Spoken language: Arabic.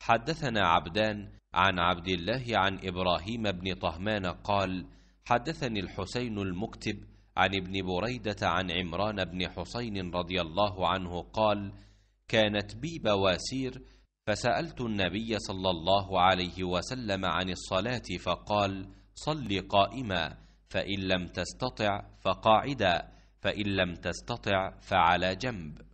حدثنا عبدان عن عبد الله عن إبراهيم بن طهمان قال حدثني الحسين المكتب عن ابن بريدة عن عمران بن حسين رضي الله عنه قال كانت بي بواسير فسألت النبي صلى الله عليه وسلم عن الصلاة فقال صل قائما فإن لم تستطع فقاعدا فإن لم تستطع فعلى جنب